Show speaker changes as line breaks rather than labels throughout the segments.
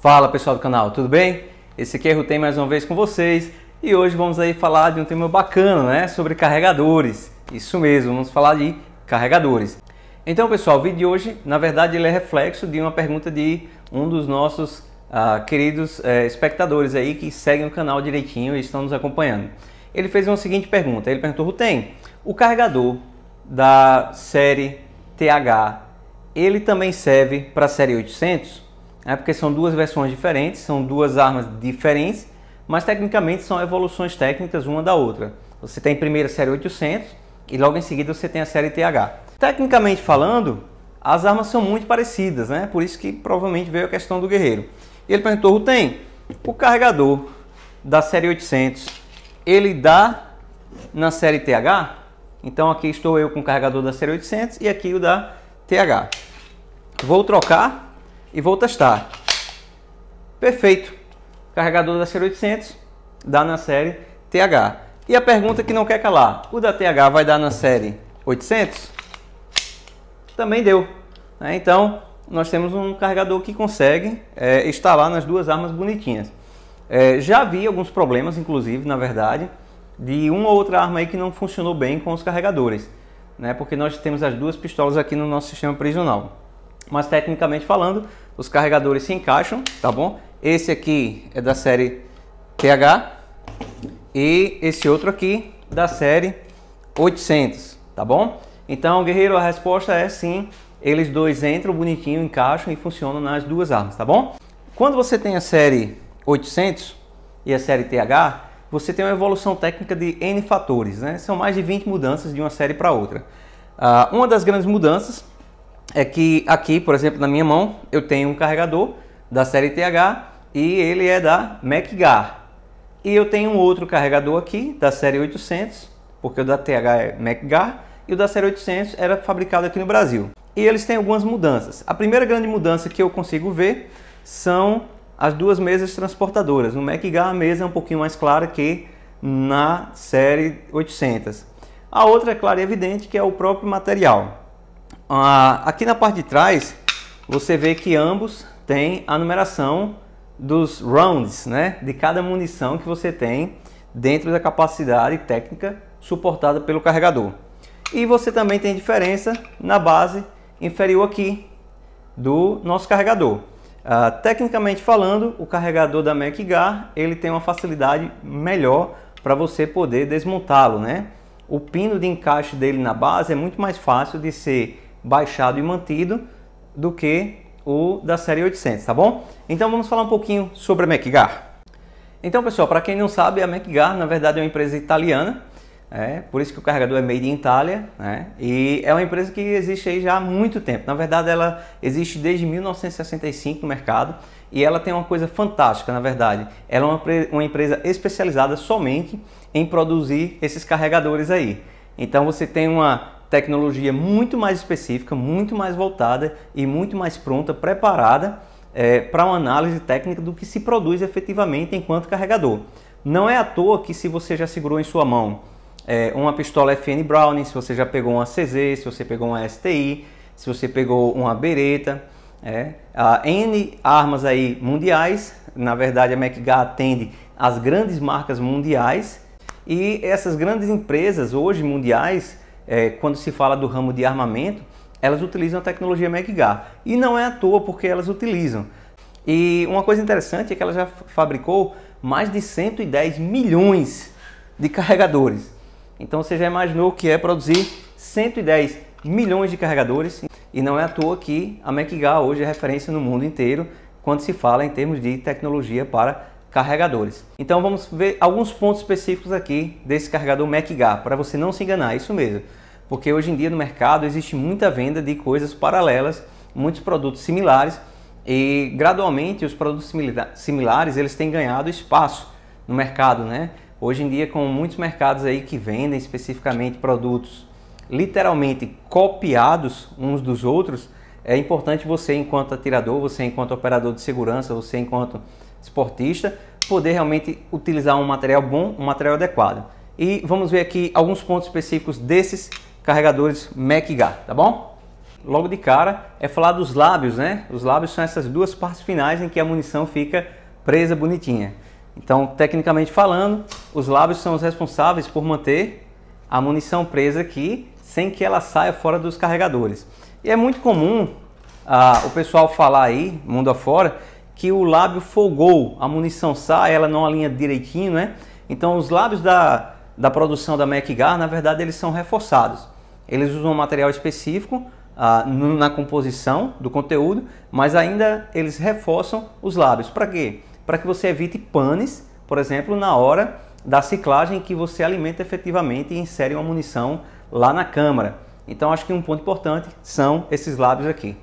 Fala pessoal do canal, tudo bem? Esse aqui é o tem mais uma vez com vocês e hoje vamos aí falar de um tema bacana, né? Sobre carregadores. Isso mesmo, vamos falar de carregadores. Então pessoal, o vídeo de hoje, na verdade, ele é reflexo de uma pergunta de um dos nossos ah, queridos eh, espectadores aí que seguem o canal direitinho e estão nos acompanhando. Ele fez uma seguinte pergunta, ele perguntou, Rutem, o carregador da série TH, ele também serve para a série 800? É porque são duas versões diferentes, são duas armas diferentes, mas tecnicamente são evoluções técnicas uma da outra. Você tem primeiro a série 800 e logo em seguida você tem a série TH. Tecnicamente falando, as armas são muito parecidas, né? Por isso que provavelmente veio a questão do guerreiro. Ele perguntou, tem o carregador da série 800, ele dá na série TH? Então aqui estou eu com o carregador da série 800 e aqui o da TH. Vou trocar e vou testar. Perfeito. Carregador da série 800 dá na série TH. E a pergunta que não quer calar, o da TH vai dar na série 800? Também deu. Né? Então, nós temos um carregador que consegue é, instalar nas duas armas bonitinhas. É, já havia alguns problemas, inclusive, na verdade, de uma ou outra arma aí que não funcionou bem com os carregadores. Né? Porque nós temos as duas pistolas aqui no nosso sistema prisional. Mas tecnicamente falando, os carregadores se encaixam, tá bom? Esse aqui é da série TH e esse outro aqui da série 800, tá bom? Então, guerreiro, a resposta é sim. Eles dois entram bonitinho, encaixam e funcionam nas duas armas, tá bom? Quando você tem a série 800 e a série TH, você tem uma evolução técnica de N fatores, né? São mais de 20 mudanças de uma série para outra. Ah, uma das grandes mudanças é que aqui, por exemplo, na minha mão, eu tenho um carregador da série TH e ele é da MacGar. E eu tenho um outro carregador aqui da série 800, porque o da TH é MacGar e o da série 800 era fabricado aqui no Brasil. E eles têm algumas mudanças. A primeira grande mudança que eu consigo ver são as duas mesas transportadoras. No MacGar a mesa é um pouquinho mais clara que na série 800. A outra é clara e evidente que é o próprio material. Ah, aqui na parte de trás, você vê que ambos têm a numeração dos rounds, né? De cada munição que você tem dentro da capacidade técnica suportada pelo carregador. E você também tem diferença na base inferior aqui do nosso carregador. Ah, tecnicamente falando, o carregador da MacGar ele tem uma facilidade melhor para você poder desmontá-lo, né? O pino de encaixe dele na base é muito mais fácil de ser baixado e mantido do que o da série 800, tá bom? Então vamos falar um pouquinho sobre a MacGar. Então pessoal, para quem não sabe, a MacGar na verdade é uma empresa italiana, é, por isso que o carregador é made in Itália, né? E é uma empresa que existe aí já há muito tempo. Na verdade, ela existe desde 1965 no mercado e ela tem uma coisa fantástica, na verdade. Ela é uma, uma empresa especializada somente em produzir esses carregadores aí. Então você tem uma tecnologia muito mais específica, muito mais voltada e muito mais pronta, preparada é, para uma análise técnica do que se produz efetivamente enquanto carregador. Não é à toa que se você já segurou em sua mão é, uma pistola FN Browning, se você já pegou uma CZ, se você pegou uma STI, se você pegou uma Beretta, é, a N armas aí mundiais, na verdade a MacGuard atende as grandes marcas mundiais e essas grandes empresas hoje mundiais é, quando se fala do ramo de armamento, elas utilizam a tecnologia MacGar. E não é à toa porque elas utilizam. E uma coisa interessante é que ela já fabricou mais de 110 milhões de carregadores. Então você já imaginou o que é produzir 110 milhões de carregadores. E não é à toa que a MacGar hoje é referência no mundo inteiro quando se fala em termos de tecnologia para carregadores. Então vamos ver alguns pontos específicos aqui desse carregador MacGar, para você não se enganar, é isso mesmo porque hoje em dia no mercado existe muita venda de coisas paralelas, muitos produtos similares e gradualmente os produtos similares eles têm ganhado espaço no mercado, né? Hoje em dia com muitos mercados aí que vendem especificamente produtos literalmente copiados uns dos outros, é importante você enquanto atirador, você enquanto operador de segurança, você enquanto esportista, poder realmente utilizar um material bom, um material adequado. E vamos ver aqui alguns pontos específicos desses carregadores MacGa, tá bom? Logo de cara é falar dos lábios, né? Os lábios são essas duas partes finais em que a munição fica presa bonitinha. Então, tecnicamente falando, os lábios são os responsáveis por manter a munição presa aqui sem que ela saia fora dos carregadores. E é muito comum ah, o pessoal falar aí, mundo afora, que o lábio folgou, a munição sai, ela não alinha direitinho, né? Então os lábios da, da produção da MacGar, na verdade, eles são reforçados. Eles usam um material específico ah, na composição do conteúdo, mas ainda eles reforçam os lábios. Para quê? Para que você evite panes, por exemplo, na hora da ciclagem que você alimenta efetivamente e insere uma munição lá na câmara. Então, acho que um ponto importante são esses lábios aqui.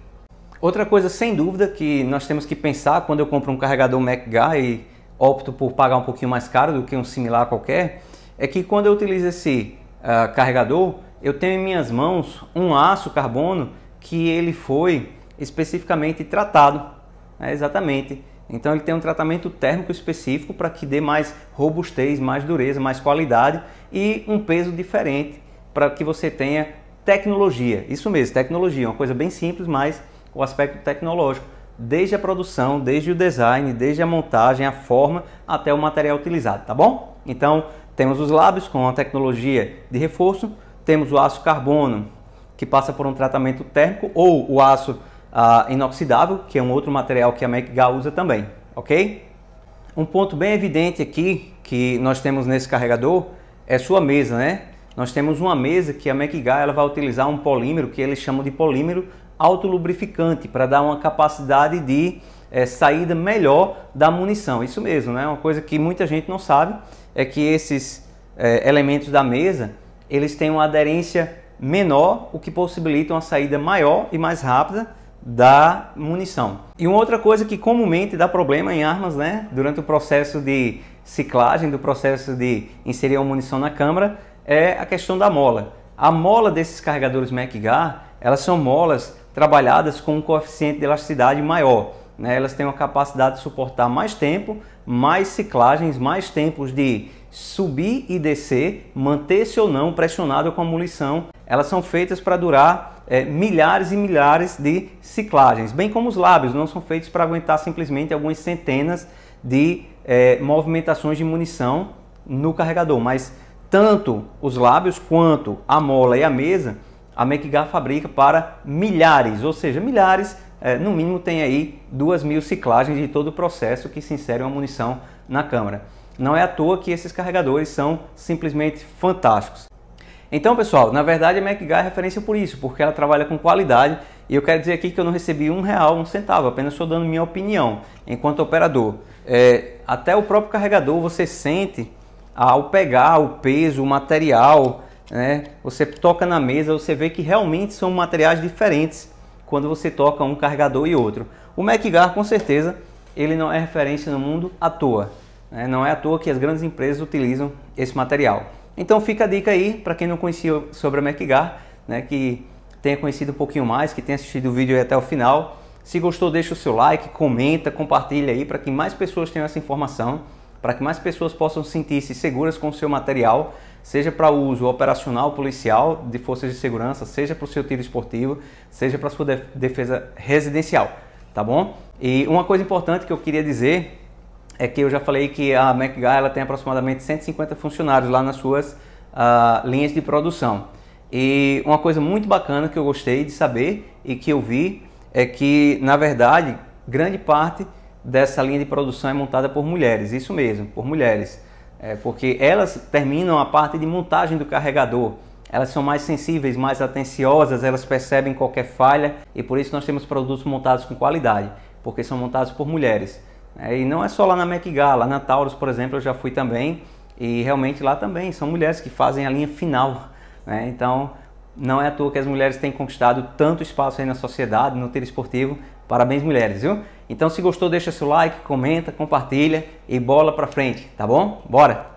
Outra coisa, sem dúvida, que nós temos que pensar quando eu compro um carregador MacGar e opto por pagar um pouquinho mais caro do que um similar qualquer, é que quando eu utilizo esse uh, carregador, eu tenho em minhas mãos um aço carbono que ele foi especificamente tratado. É, exatamente. Então ele tem um tratamento térmico específico para que dê mais robustez, mais dureza, mais qualidade e um peso diferente para que você tenha tecnologia. Isso mesmo, tecnologia, uma coisa bem simples, mas o aspecto tecnológico, desde a produção, desde o design, desde a montagem, a forma até o material utilizado, tá bom? Então, temos os lábios com a tecnologia de reforço, temos o aço carbono, que passa por um tratamento térmico, ou o aço ah, inoxidável, que é um outro material que a McGa usa também, ok? Um ponto bem evidente aqui que nós temos nesse carregador é sua mesa, né? Nós temos uma mesa que a McGa ela vai utilizar um polímero que eles chamam de polímero autolubrificante para dar uma capacidade de é, saída melhor da munição. Isso mesmo, né? Uma coisa que muita gente não sabe é que esses é, elementos da mesa eles têm uma aderência menor, o que possibilita uma saída maior e mais rápida da munição. E uma outra coisa que comumente dá problema em armas, né, durante o processo de ciclagem, do processo de inserir a munição na câmara, é a questão da mola. A mola desses carregadores MacGyver elas são molas trabalhadas com um coeficiente de elasticidade maior né, elas têm uma capacidade de suportar mais tempo, mais ciclagens, mais tempos de subir e descer, manter-se ou não pressionado com a munição. Elas são feitas para durar é, milhares e milhares de ciclagens, bem como os lábios, não são feitos para aguentar simplesmente algumas centenas de é, movimentações de munição no carregador, mas tanto os lábios quanto a mola e a mesa, a McGar fabrica para milhares, ou seja, milhares é, no mínimo tem aí duas mil ciclagens de todo o processo que se insere uma munição na câmara. Não é à toa que esses carregadores são simplesmente fantásticos. Então, pessoal, na verdade a MacGuy é referência por isso, porque ela trabalha com qualidade e eu quero dizer aqui que eu não recebi um real, um centavo, apenas estou dando minha opinião enquanto operador. É, até o próprio carregador você sente ao pegar o peso, o material, né? você toca na mesa, você vê que realmente são materiais diferentes quando você toca um carregador e outro. O MacGar, com certeza, ele não é referência no mundo à toa. Né? Não é à toa que as grandes empresas utilizam esse material. Então fica a dica aí para quem não conhecia sobre a MacGar, né? que tenha conhecido um pouquinho mais, que tenha assistido o vídeo até o final. Se gostou, deixa o seu like, comenta, compartilha aí para que mais pessoas tenham essa informação, para que mais pessoas possam sentir-se seguras com o seu material, seja para uso operacional policial de forças de segurança, seja para o seu tiro esportivo, seja para sua defesa residencial, tá bom? E uma coisa importante que eu queria dizer é que eu já falei que a MacGuy ela tem aproximadamente 150 funcionários lá nas suas uh, linhas de produção. E uma coisa muito bacana que eu gostei de saber e que eu vi é que, na verdade, grande parte dessa linha de produção é montada por mulheres, isso mesmo, por mulheres é, porque elas terminam a parte de montagem do carregador. Elas são mais sensíveis, mais atenciosas, elas percebem qualquer falha e por isso nós temos produtos montados com qualidade, porque são montados por mulheres. É, e não é só lá na MacGá, lá na Taurus, por exemplo, eu já fui também e realmente lá também são mulheres que fazem a linha final. Né? Então não é à toa que as mulheres têm conquistado tanto espaço aí na sociedade, no tiro esportivo. Parabéns, mulheres, viu? Então, se gostou, deixa seu like, comenta, compartilha e bola pra frente, tá bom? Bora!